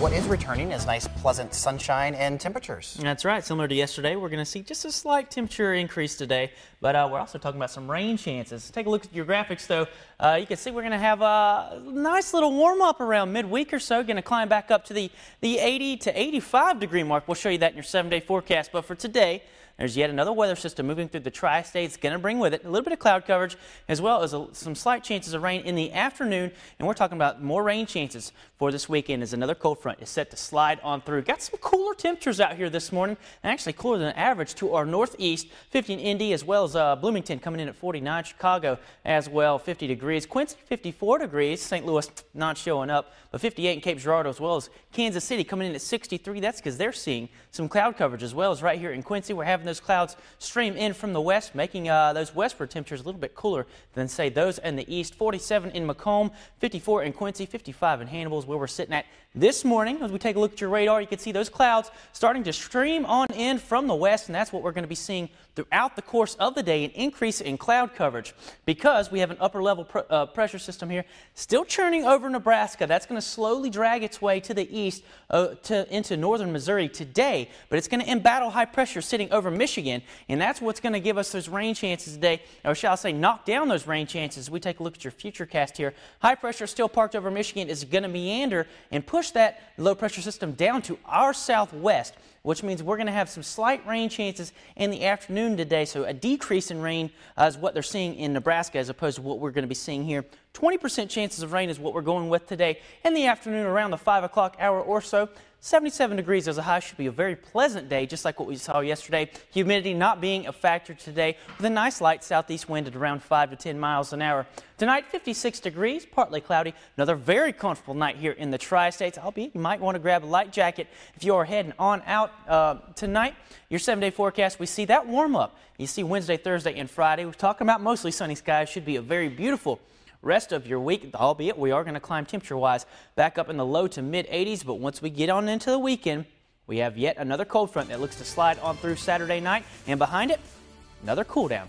what is returning is nice, pleasant sunshine and temperatures. That's right. Similar to yesterday, we're going to see just a slight temperature increase today, but uh, we're also talking about some rain chances. Take a look at your graphics, though. Uh, you can see we're going to have a nice little warm up around midweek or so. Going to climb back up to the, the 80 to 85 degree mark. We'll show you that in your seven day forecast. But for today, there's yet another weather system moving through the tri state. It's going to bring with it a little bit of cloud coverage as well as a, some slight chances of rain in the afternoon. And we're talking about more rain chances for this weekend as another cold front is set to slide on through. Got some cooler temperatures out here this morning, actually cooler than average to our northeast. 50 in Indy as well as uh, Bloomington coming in at 49, Chicago as well, 50 degrees. Quincy, 54 degrees. St. Louis not showing up, but 58 in Cape Girardeau as well as Kansas City coming in at 63. That's because they're seeing some cloud coverage as well as right here in Quincy. We're having those clouds stream in from the west, making uh, those westward temperatures a little bit cooler than, say, those in the east. 47 in Macomb, 54 in Quincy, 55 in Hannibal is where we're sitting at this morning. As we take a look at your radar, you can see those clouds starting to stream on in from the west, and that's what we're going to be seeing throughout the course of the day, an increase in cloud coverage because we have an upper level pr uh, pressure system here still churning over Nebraska. That's going to slowly drag its way to the east uh, to, into northern Missouri today, but it's going to embattle high pressure sitting over Michigan, and that's what's going to give us those rain chances today, or shall I say, knock down those rain chances. We take a look at your future cast here. High pressure still parked over Michigan is going to meander and push that low pressure system down to our southwest which means we're going to have some slight rain chances in the afternoon today. So a decrease in rain uh, is what they're seeing in Nebraska as opposed to what we're going to be seeing here. 20% chances of rain is what we're going with today in the afternoon around the 5 o'clock hour or so. 77 degrees as a high should be a very pleasant day, just like what we saw yesterday. Humidity not being a factor today, with a nice light southeast wind at around 5 to 10 miles an hour. Tonight, 56 degrees, partly cloudy. Another very comfortable night here in the tri states. I'll be, you might want to grab a light jacket if you are heading on out out uh, tonight. Your seven day forecast, we see that warm up. You see Wednesday, Thursday, and Friday. We're talking about mostly sunny skies. Should be a very beautiful rest of your week, albeit we are going to climb temperature wise back up in the low to mid 80s. But once we get on into the weekend, we have yet another cold front that looks to slide on through Saturday night, and behind it, another cool down.